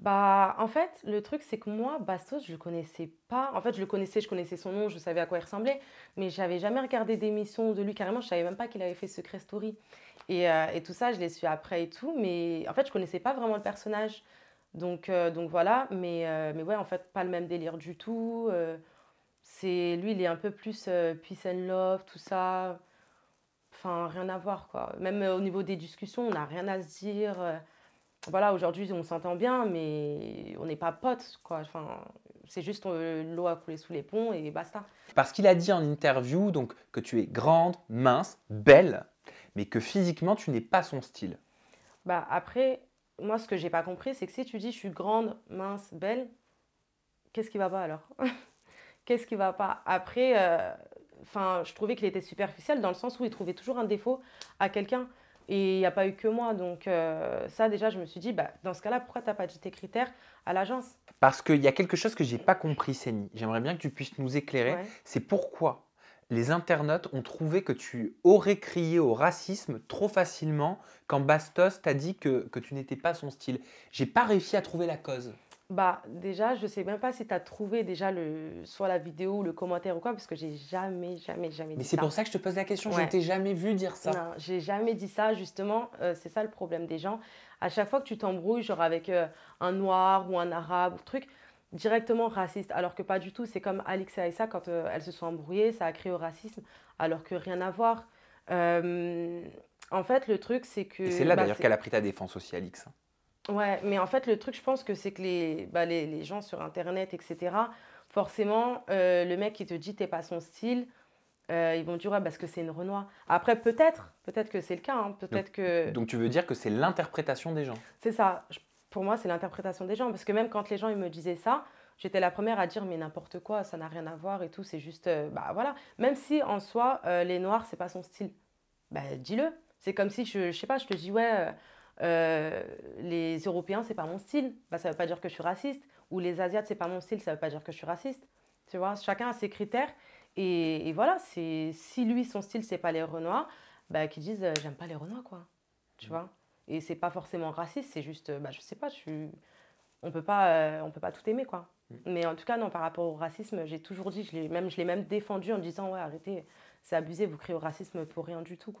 Bah, en fait, le truc, c'est que moi, Bastos, je le connaissais pas. En fait, je le connaissais, je connaissais son nom, je savais à quoi il ressemblait, mais j'avais jamais regardé d'émission de lui carrément. Je savais même pas qu'il avait fait Secret Story. Euh, et, tout ça, je l'ai su après et tout, mais en fait, je connaissais pas vraiment le personnage. Donc, euh, donc voilà, mais, euh, mais ouais, en fait, pas le même délire du tout. c'est lui, il est un peu plus peace and love, tout ça. Enfin, rien à voir, quoi. Même au niveau des discussions, on n'a rien à se dire voilà, aujourd'hui, on s'entend bien, mais on n'est pas potes, Enfin, c'est juste euh, l'eau a coulé sous les ponts et basta. Parce qu'il a dit en interview donc que tu es grande, mince, belle, mais que physiquement tu n'es pas son style. Bah après, moi ce que j'ai pas compris, c'est que si tu dis je suis grande, mince, belle, qu'est-ce qui va pas alors Qu'est-ce qui va pas Après, euh, enfin, je trouvais qu'il était superficiel dans le sens où il trouvait toujours un défaut à quelqu'un. Et il n'y a pas eu que moi. Donc euh, ça, déjà, je me suis dit, bah, dans ce cas-là, pourquoi tu n'as pas dit tes critères à l'agence Parce qu'il y a quelque chose que j'ai pas compris, Séni. J'aimerais bien que tu puisses nous éclairer. C'est pourquoi les internautes ont trouvé que tu aurais crié au racisme trop facilement quand Bastos t'a dit que, que tu n'étais pas son style. J'ai pas réussi à trouver la cause. Bah déjà, je sais même pas si tu as trouvé déjà le soit la vidéo ou le commentaire ou quoi parce que j'ai jamais jamais jamais dit ça. Mais c'est pour ça que je te pose la question, je je t'ai jamais vu dire ça. Non, j'ai jamais dit ça justement, euh, c'est ça le problème des gens. À chaque fois que tu t'embrouilles genre avec euh, un noir ou un arabe ou truc directement raciste alors que pas du tout, c'est comme Alix et Aïssa quand euh, elles se sont embrouillées, ça a créé au racisme alors que rien à voir. en fait, le truc c'est que C'est là bah, d'ailleurs qu'elle a pris ta défense aussi Alix. Hein. Ouais, mais en fait, le truc, je pense que c'est que les, bah, les, les, gens sur Internet, etc., forcément, euh, le mec qui te dit t'es pas son style, euh, ils vont dire ouais, parce que c'est une Renoir. Après, peut-être, peut-être que c'est le cas. Hein, peut-être que... donc tu veux dire que c'est l'interprétation des gens C'est ça. pour moi, c'est l'interprétation des gens. Parce que même quand les gens ils me disaient ça, j'étais la première à dire mais n'importe quoi, ça n'a rien à voir et tout, c'est juste. Euh, bah voilà. Même si en soi, les Noirs, c'est pas son style, bah dis-le. C'est comme si, je, je sais pas, je te dis ouais euh, les Européens, c'est pas mon style, bah, ça veut pas dire que je suis raciste. Ou les Asiates, c'est pas mon style, ça veut pas dire que je suis raciste. Tu vois, chacun a ses critères. Et, voilà, si lui, son style, c'est pas les Renois, bah, qu'ils disent euh, j'aime pas les Renois, quoi. Tu mm. vois Et c'est pas forcément raciste, c'est juste, euh, bah, je sais pas, je suis on peut pas, euh, on peut pas tout aimer, quoi. Mm. Mais en tout cas, non, par rapport au racisme, j'ai toujours dit, je l'ai même, je l'ai même défendu en disant, ouais, arrêtez, c'est abusé, vous criez au racisme pour rien du tout,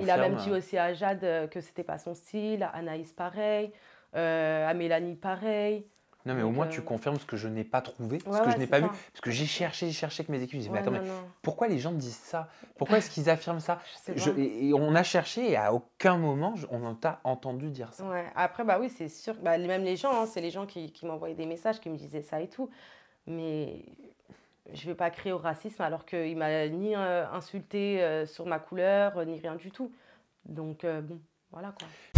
Il a même dit hein. aussi à Jade euh, que c'était pas son style, à Anaïs pareil, euh, à Mélanie pareil. Non, mais au moins, tu euh, confirmes ce que je n'ai pas trouvé, ce que je n'ai pas vu. Parce que j'ai cherché, j'ai cherché avec mes équipes. mais attends, mais pourquoi les gens disent ça Pourquoi est-ce qu'ils affirment ça et, on a cherché et à aucun moment, on t'a entendu dire ça. Après, bah oui, c'est sûr. Bah, même les gens, hein, c'est les gens qui, m'envoyaient des messages, qui me disaient ça et tout. Mais je ne vais pas créer au racisme alors qu'il m'a ni euh, insulté euh, sur ma couleur, ni rien du tout. Donc, bon, voilà quoi.